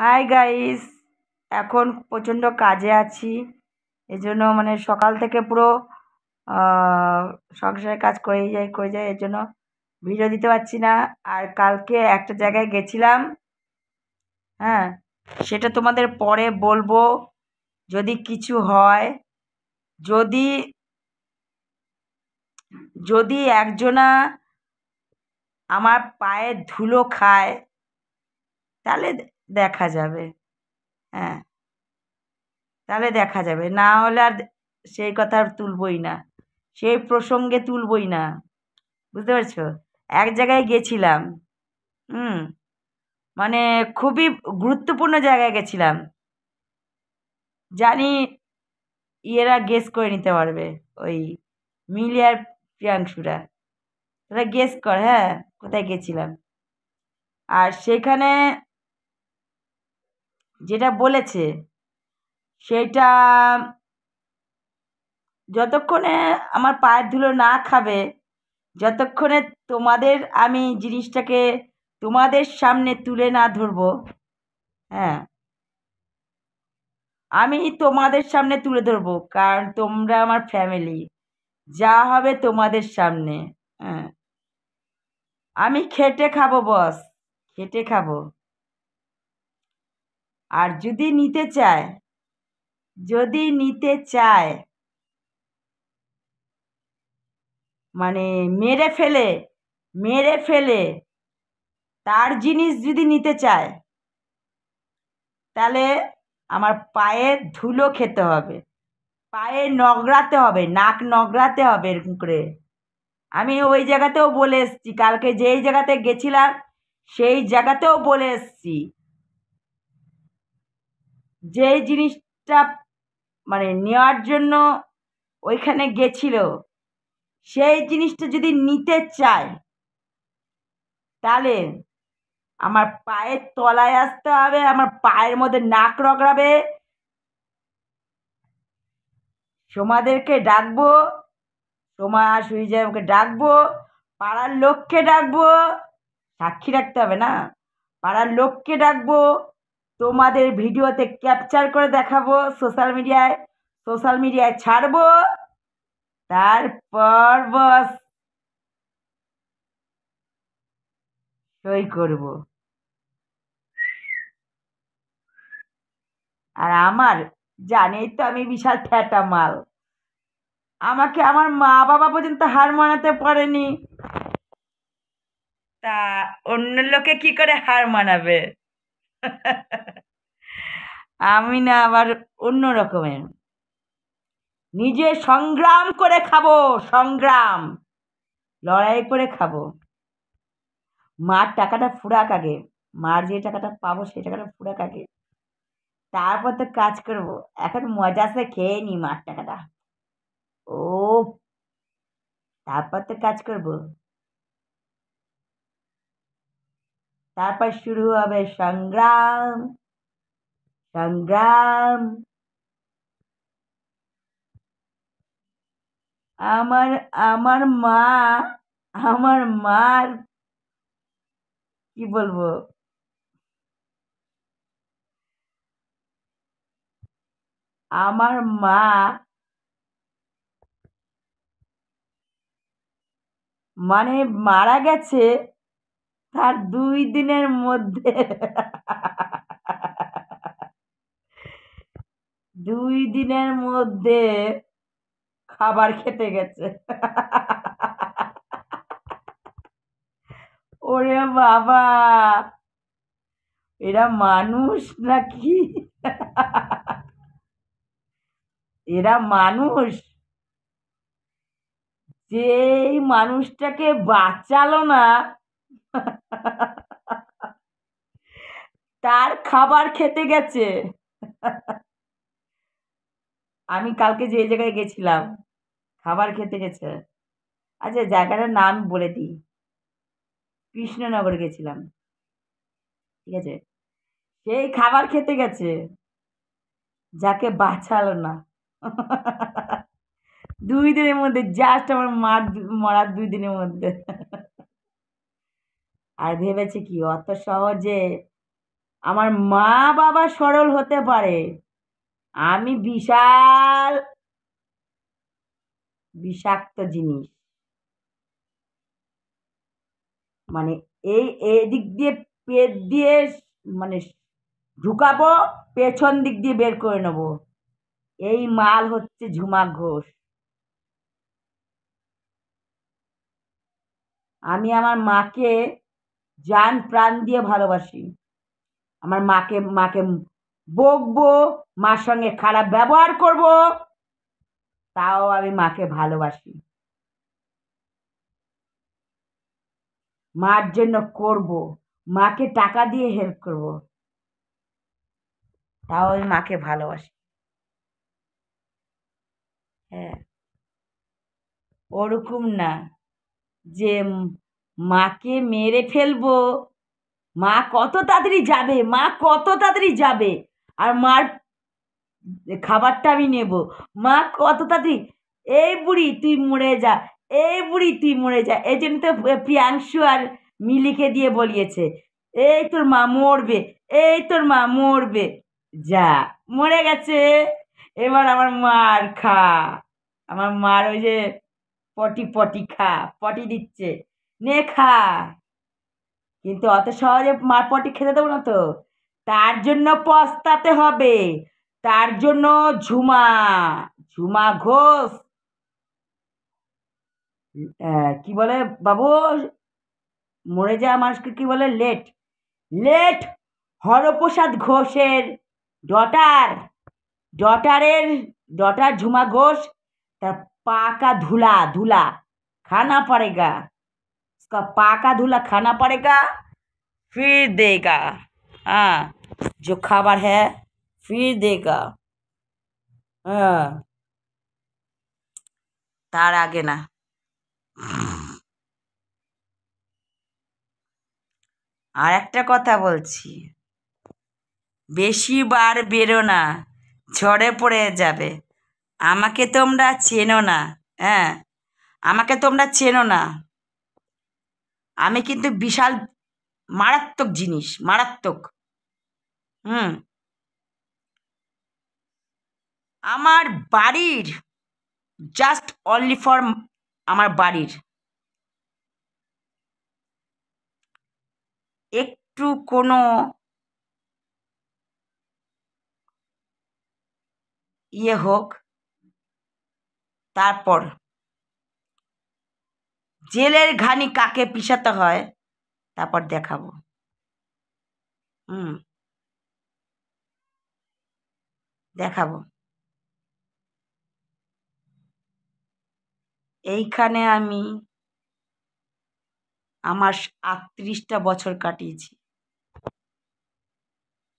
hi guys এখন প্রচণ্ড কাজে আছি এজন্য মানে সকাল থেকে পুরো সংসারের কাজ করে যাই করে যাই এর জন্য ভিডিও দিতে পারছি না আর কালকে একটা জায়গায় গেছিলাম হ্যাঁ সেটা তোমাদের পরে বলবো যদি কিছু হয় যদি যদি একজনা আমার পায়ে ধুলো খায় তাহলে দেখা যাবে হ্যাঁ তাহলে দেখা যাবে না হলে আর সেই কথা আর তুলবই না সেই প্রসঙ্গে তুলবই না বুঝতে পারছ এক জায়গায় গেছিলাম হুম মানে খুবই গুরুত্বপূর্ণ জায়গায় গেছিলাম জানি ইয়েরা গেস করে নিতে পারবে ওই মিলিয়ার প্রিয়াংশুরা তারা গেস কর হ্যাঁ কোথায় গেছিলাম আর সেখানে যেটা বলেছে সেইটা যতক্ষণে আমার পায়ের ধুলো না খাবে যতক্ষণে তোমাদের আমি জিনিসটাকে তোমাদের সামনে তুলে না ধরব হ্যাঁ আমি তোমাদের সামনে তুলে ধরব কারণ তোমরা আমার ফ্যামিলি যা হবে তোমাদের সামনে হ্যাঁ আমি খেটে খাবো বস খেটে খাবো আর যদি নিতে চায় যদি নিতে চায় মানে মেরে ফেলে মেরে ফেলে তার জিনিস যদি নিতে চায় তাহলে আমার পায়ে ধুলো খেতে হবে পায়ে নগড়াতে হবে নাক নগড়াতে হবে এরকম করে আমি ওই জায়গাতেও বলে এসছি কালকে যেই জায়গাতে গেছিলাম সেই জায়গাতেও বলে এসছি যেই জিনিসটা মানে নেওয়ার জন্য ওইখানে গেছিল সেই জিনিসটা যদি নিতে চায় তাহলে আমার পায়ের তলায় আসতে হবে আমার পায়ের মধ্যে নাক রগড়াবে সোমাদেরকে ডাকবো সোমা সুইজামকে ডাকবো পাড়ার লোককে ডাকবো সাক্ষী রাখতে হবে না পাড়ার লোককে ডাকবো তোমাদের ভিডিওতে ক্যাপচার করে দেখাবো সোশ্যাল মিডিয়ায় সোশ্যাল মিডিয়ায় ছাড়বো তারপর বস সই করব আর আমার জানেই তো আমি বিশাল ফ্যাটা মাল আমাকে আমার মা বাবা পর্যন্ত হার মানাতে পারেনি তা অন্য লোকে কি করে হার মানাবে আমি না আবার অন্য রকমের নিজে সংগ্রাম করে খাবো সংগ্রাম লড়াই করে খাবো মার টাকাটা ফুরাক আগে মার যে টাকাটা পাবো সেই টাকাটা ফুরাক আগে তারপর তো কাজ করব এখন মজা সে খেয়ে নি মার টাকাটা ও তারপর তো কাজ করব তারপর শুরু হবে সংগ্রাম সংগ্রাম আমার আমার মা আমার মার কি বলবো আমার মা মানে মারা গেছে তার দুই দিনের মধ্যে দুই দিনের মধ্যে খাবার খেতে গেছে ওরে বাবা এরা মানুষ নাকি এরা মানুষ যেই মানুষটাকে বাঁচালো না তার খাবার খেতে গেছে আমি কালকে যে জায়গায় গেছিলাম খাবার খেতে গেছে আচ্ছা জায়গাটার নাম বলে দিই কৃষ্ণনগর গেছিলাম ঠিক আছে সেই খাবার খেতে গেছে যাকে বাঁচালো না দুই দিনের মধ্যে জাস্ট আমার মার মরার দুই দিনের মধ্যে আর ভেবেছি কি অত সহজে আমার মা বাবা সরল হতে পারে আমি বিশাল বিষাক্ত জিনিস মানে এই এদিক দিয়ে পেট দিয়ে মানে ঢুকাবো পেছন দিক দিয়ে বের করে নেব এই মাল হচ্ছে ঝুমা ঘোষ আমি আমার মাকে জান প্রাণ দিয়ে ভালোবাসি আমার মাকে মাকে বকবো মার সঙ্গে খারাপ ব্যবহার করব তাও আমি মাকে ভালোবাসি মার জন্য করব মাকে টাকা দিয়ে হেল্প করব তাও আমি মাকে ভালোবাসি হ্যাঁ ওরকম না যে মাকে মেরে ফেলবো মা কত তাড়াতাড়ি যাবে মা কত তাড়াতাড়ি যাবে আর মার খাবারটা আমি নেব মা কত তাড়াতাড়ি এই বুড়ি তুই মরে যা এই বুড়ি তুই মরে যা এই জন্য তো প্রিয়াংশু আর মিলিকে দিয়ে বলিয়েছে এই তোর মা মরবে এই তোর মা মরবে যা মরে গেছে এবার আমার মার খা আমার মার ওই যে পটি পটি খা পটি দিচ্ছে নে খা কিন্তু অত সহজে মারপটি খেতে দেবো না তো তার জন্য পস্তাতে হবে তার জন্য ঝুমা ঝুমা ঘোষ কি বলে বাবু মরে যাওয়া মানুষকে কি বলে লেট লেট হরপ্রসাদ ঘোষের ডটার ডটারের ডটার ঝুমা ঘোষ তার পাকা ধুলা ধুলা খানা পড়েগা उसका पाका धुला खाना पड़ेगा फिर देगा हाँ जो खाবার है फिर देगा हाँ তার আগে না আর একটা কথা বলছি বেশি বার বেরো না ঝড়ে পড়ে যাবে আমাকে তোমরা চেনো না হ্যাঁ আমাকে তোমরা চেনো না আমি কিন্তু বিশাল মারাত্মক জিনিস মারাত্মক হুম আমার বাড়ির জাস্ট অনলি ফর আমার বাড়ির একটু কোনো ইয়ে হোক তারপর জেলের ঘানি কাকে পিষাতে হয় তারপর দেখাবো হুম দেখাবো এইখানে আমি আমার আটত্রিশটা বছর কাটিয়েছি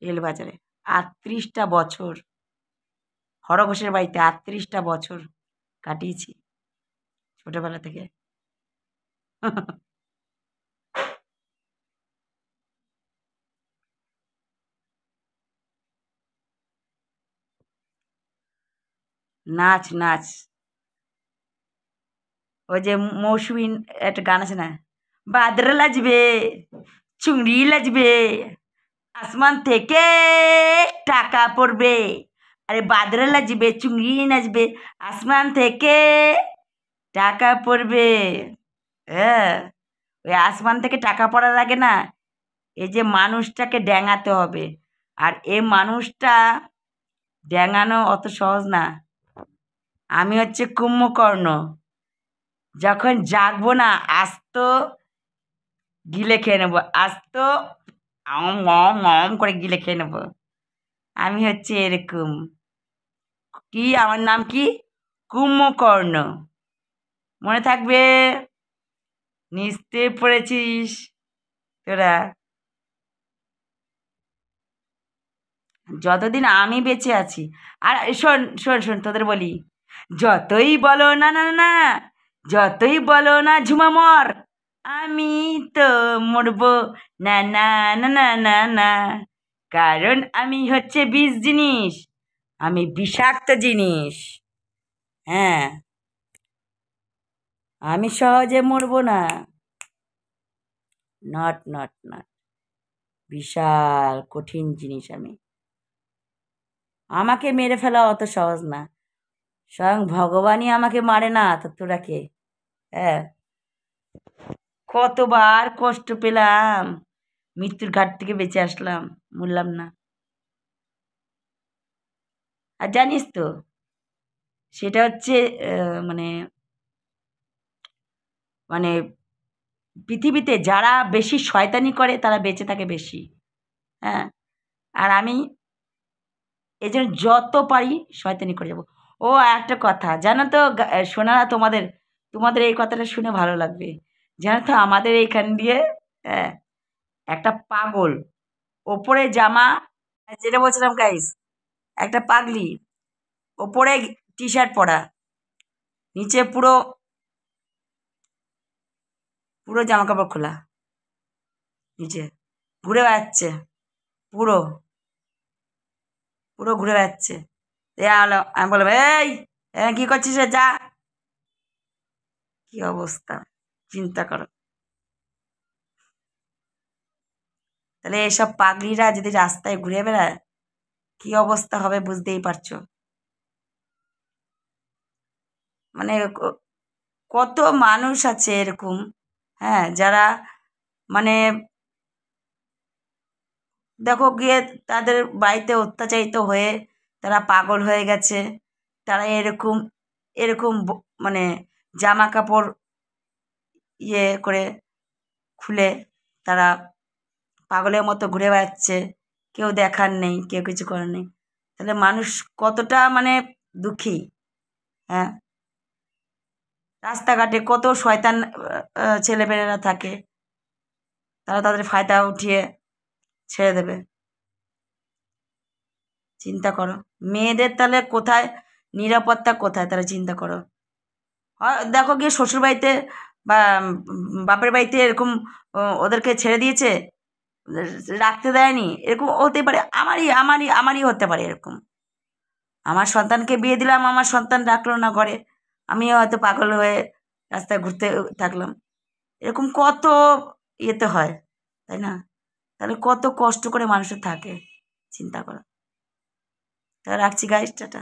রেলবাজারে আটত্রিশটা বছর হরঘোষের বাড়িতে আটত্রিশটা বছর কাটিয়েছি ছোটোবেলা থেকে নাচ নাচ ওই যে মৌসুমী একটা গান আছে না বাদর লাজবে চুংড়ি লাজবে আসমান থেকে টাকা পড়বে আরে বাদরে লাজবে চুংড়ি নাচবে আসমান থেকে টাকা পড়বে হ্যাঁ ওই আসমান থেকে টাকা পড়া লাগে না এই যে মানুষটাকে ড্যাঙাতে হবে আর এ মানুষটা ড্যাঙানো অত সহজ না আমি হচ্ছে কুম্ভকর্ণ যখন জাগবো না আস্ত গিলে খেয়ে নেবো আস্ত মম মম করে গিলে খেয়ে নেবো আমি হচ্ছে এরকম কি আমার নাম কি কুম্ভকর্ণ মনে থাকবে নিস্তে পড়েছিস তোরা যতদিন আমি বেঁচে আছি আর শোন শোন শোন তোদের বলি যতই বলো না না না যতই বলো না ঝুমা মর আমি তো মরব না না না না না না কারণ আমি হচ্ছে বিষ জিনিস আমি বিষাক্ত জিনিস হ্যাঁ আমি সহজে মরব না নট নট নট বিশাল কঠিন জিনিস আমি আমাকে মেরে ফেলা অত সহজ না স্বয়ং ভগবানই আমাকে মারে না তো তোরা কে হ্যাঁ কতবার কষ্ট পেলাম মৃত্যুর ঘাট থেকে বেঁচে আসলাম মরলাম না আর জানিস তো সেটা হচ্ছে মানে মানে পৃথিবীতে যারা বেশি শয়তানি করে তারা বেঁচে থাকে বেশি হ্যাঁ আর আমি এই জন্য যত পারি শয়তানি করে যাব ও একটা কথা জানো তো সোনারা তোমাদের তোমাদের এই কথাটা শুনে ভালো লাগবে জানো তো আমাদের এইখান দিয়ে হ্যাঁ একটা পাগল ওপরে জামা যেটা বলছিলাম গাইস একটা পাগলি ওপরে টি শার্ট পরা নিচে পুরো পুরো জামা কাপড় খোলা নিচে ঘুরে বেড়াচ্ছে পুরো পুরো ঘুরে বেড়াচ্ছে আমি বলবো এই কী করছিস যা কি অবস্থা চিন্তা কর তাহলে এসব পাগলিরা যদি রাস্তায় ঘুরে বেড়ায় কি অবস্থা হবে বুঝতেই পারছো মানে কত মানুষ আছে এরকম হ্যাঁ যারা মানে দেখো গিয়ে তাদের বাড়িতে অত্যাচারিত হয়ে তারা পাগল হয়ে গেছে তারা এরকম এরকম মানে জামা কাপড় ইয়ে করে খুলে তারা পাগলের মতো ঘুরে বেড়াচ্ছে কেউ দেখার নেই কেউ কিছু করার নেই তাহলে মানুষ কতটা মানে দুঃখী হ্যাঁ রাস্তাঘাটে কত শয়তান ছেলেমেয়েরা থাকে তারা তাদের ফায়দা উঠিয়ে ছেড়ে দেবে চিন্তা করো মেয়েদের তাহলে কোথায় নিরাপত্তা কোথায় তারা চিন্তা করো দেখো গিয়ে শ্বশুরবাড়িতে বা বাপের বাড়িতে এরকম ওদেরকে ছেড়ে দিয়েছে রাখতে দেয়নি এরকম হতে পারে আমারই আমারই আমারই হতে পারে এরকম আমার সন্তানকে বিয়ে দিলাম আমার সন্তান রাখলো না ঘরে আমিও হয়তো পাগল হয়ে রাস্তায় ঘুরতে থাকলাম এরকম কত ইয়েতে হয় তাই না তাহলে কত কষ্ট করে মানুষের থাকে চিন্তা করা তা রাখছি গাইজ টাটা